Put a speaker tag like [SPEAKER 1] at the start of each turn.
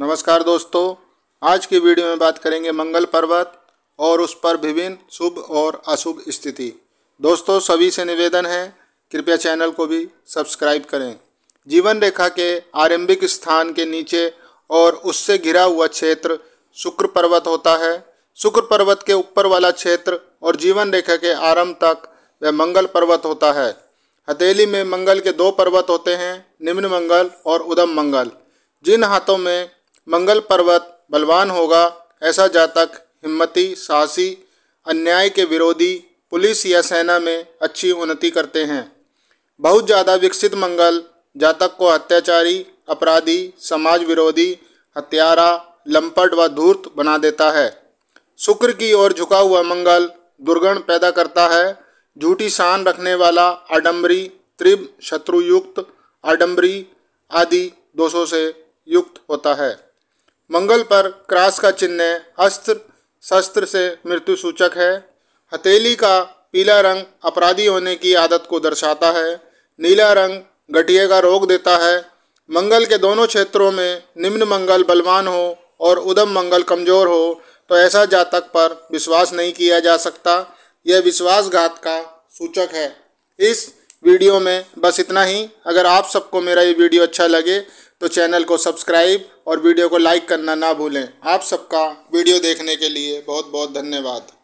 [SPEAKER 1] नमस्कार दोस्तों आज की वीडियो में बात करेंगे मंगल पर्वत और उस पर विभिन्न शुभ और अशुभ स्थिति दोस्तों सभी से निवेदन है कृपया चैनल को भी सब्सक्राइब करें जीवन रेखा के आरंभिक स्थान के नीचे और उससे घिरा हुआ क्षेत्र शुक्र पर्वत होता है शुक्र पर्वत के ऊपर वाला क्षेत्र और जीवन रेखा के आरंभ तक वह मंगल पर्वत होता है हथेली में मंगल के दो पर्वत होते हैं निम्न मंगल और उदम मंगल जिन हाथों में मंगल पर्वत बलवान होगा ऐसा जातक हिम्मती साहसी अन्याय के विरोधी पुलिस या सेना में अच्छी उन्नति करते हैं बहुत ज़्यादा विकसित मंगल जातक को अत्याचारी अपराधी समाज विरोधी हत्यारा लंपट व धूर्त बना देता है शुक्र की ओर झुका हुआ मंगल दुर्गण पैदा करता है झूठी शान रखने वाला आडम्बरी त्रिभ शत्रुयुक्त आडम्बरी आदि दोषों से युक्त होता है मंगल पर क्रास का चिन्ह अस्त्र शस्त्र से मृत्यु सूचक है हथेली का पीला रंग अपराधी होने की आदत को दर्शाता है नीला रंग गठिए का रोग देता है मंगल के दोनों क्षेत्रों में निम्न मंगल बलवान हो और उदम मंगल कमजोर हो तो ऐसा जातक पर विश्वास नहीं किया जा सकता यह विश्वासघात का सूचक है इस वीडियो में बस इतना ही अगर आप सबको मेरा ये वीडियो अच्छा लगे तो चैनल को सब्सक्राइब और वीडियो को लाइक करना ना भूलें आप सबका वीडियो देखने के लिए बहुत बहुत धन्यवाद